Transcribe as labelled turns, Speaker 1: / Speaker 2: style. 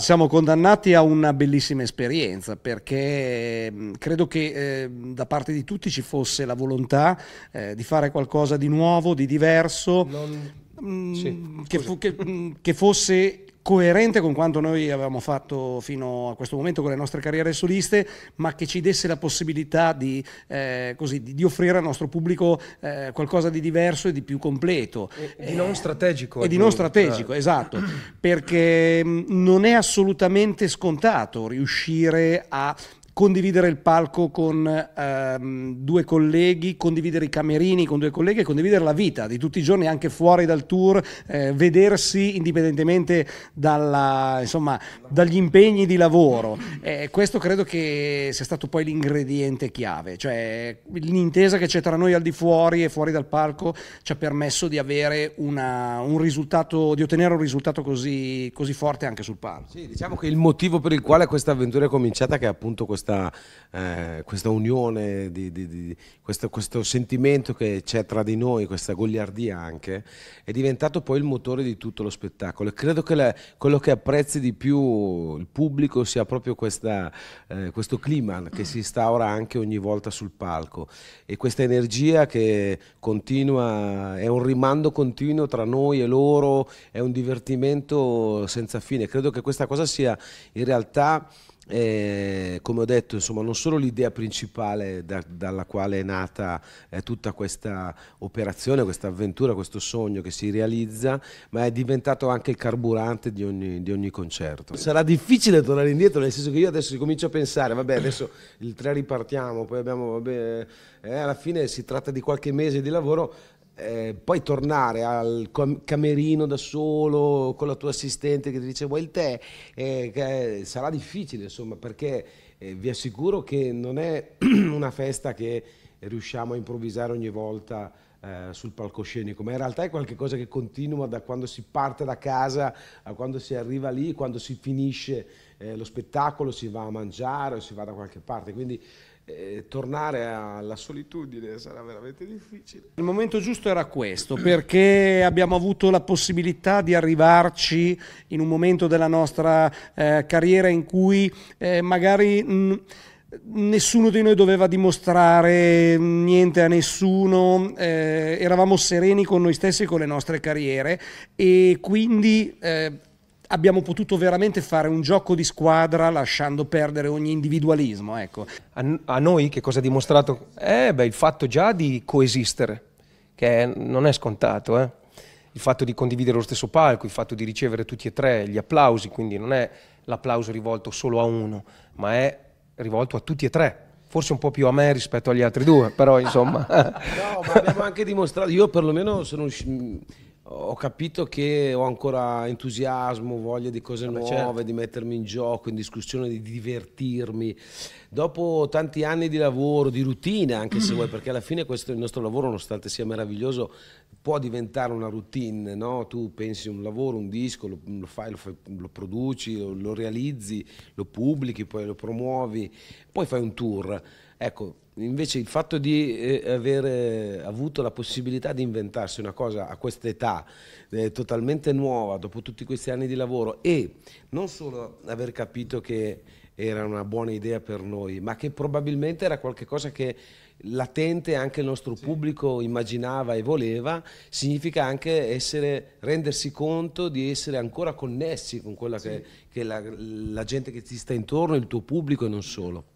Speaker 1: Siamo condannati a una bellissima esperienza perché mm, credo che eh, da parte di tutti ci fosse la volontà eh, di fare qualcosa di nuovo, di diverso, non... Mm, sì, che, che, mm, che fosse coerente con quanto noi avevamo fatto fino a questo momento con le nostre carriere soliste, ma che ci desse la possibilità di, eh, così, di, di offrire al nostro pubblico eh, qualcosa di diverso e di più completo. E, di non
Speaker 2: eh, strategico. E di non strategico, cioè.
Speaker 1: esatto, perché mm, non è assolutamente scontato riuscire a condividere il palco con ehm, due colleghi, condividere i camerini con due colleghi e condividere la vita di tutti i giorni anche fuori dal tour, eh, vedersi indipendentemente dalla, insomma, dagli impegni di lavoro. Eh, questo credo che sia stato poi l'ingrediente chiave, cioè l'intesa che c'è tra noi al di fuori e fuori dal palco ci ha permesso di, una, un di ottenere un risultato così, così, forte anche sul palco. Sì, diciamo
Speaker 2: che il motivo per il quale questa avventura è cominciata, che è appunto questo questa, eh, questa unione, di, di, di, questo, questo, sentimento che c'è tra di noi, questa goliardia anche, è diventato poi il motore di tutto lo spettacolo. E credo che la, quello che apprezzi di più il pubblico sia proprio questa, eh, questo clima che si instaura anche ogni volta sul palco e questa energia che continua, è un rimando continuo tra noi e loro, è un divertimento senza fine. Credo che questa cosa sia in realtà eh, come ho detto, insomma, non solo l'idea principale da, dalla quale è nata eh, tutta questa operazione, questa avventura, questo sogno che si realizza, ma è diventato anche il carburante di ogni, di ogni concerto. Sarà difficile tornare indietro, nel senso che io adesso comincio a pensare, vabbè, adesso il 3 ripartiamo, poi abbiamo, vabbè, eh, alla fine si tratta di qualche mese di lavoro eh, poi tornare al camerino da solo con la tua assistente che ti dice vuoi il tè, eh, eh sarà difficile insomma perché eh, vi assicuro che non è una festa che riusciamo a improvvisare ogni volta eh, sul palcoscenico, ma in realtà è qualcosa che continua da quando si parte da casa a quando si arriva lì, quando si finisce eh, lo spettacolo, si va a mangiare o si va da qualche parte. Quindi eh, tornare alla solitudine sarà veramente difficile.
Speaker 1: Il momento giusto era questo, perché abbiamo avuto la possibilità di arrivarci in un momento della nostra eh, carriera in cui eh, magari... Mh, nessuno di noi doveva dimostrare niente a nessuno, eh, eravamo sereni con noi stessi e con le nostre carriere e quindi eh, abbiamo potuto veramente fare un gioco di squadra lasciando perdere ogni individualismo. Ecco. A, a noi che cosa ha dimostrato? Eh, beh, il fatto già di coesistere, che non è scontato. Eh?
Speaker 2: Il fatto di condividere lo stesso palco, il fatto di ricevere tutti e tre gli applausi, quindi non è l'applauso rivolto solo a uno, ma è rivolto a tutti e tre forse un po' più a me rispetto agli altri due, però insomma. no, ma abbiamo anche dimostrato, io perlomeno sono ho capito che ho ancora entusiasmo, voglia di cose Vabbè, ah, nuove, certo. di mettermi in gioco, in discussione, di divertirmi. Dopo tanti anni di lavoro, di routine anche se vuoi, perché alla fine questo il nostro lavoro, nonostante sia meraviglioso, può diventare una routine, no? Tu pensi un lavoro, un disco, lo, lo, fai, lo, fai, lo produci, lo, lo realizzi, lo pubblichi, poi lo promuovi, poi fai un tour. Ecco, invece il fatto di eh, aver avuto la possibilità di inventarsi una cosa a questa età eh, totalmente nuova dopo tutti questi anni di lavoro e non solo aver capito che era una buona idea per noi, ma che probabilmente era qualcosa che latente anche il nostro sì. pubblico immaginava e voleva, significa anche essere, rendersi conto di essere ancora connessi con quella sì. che, che la, la gente che ti sta intorno, il tuo pubblico e non solo.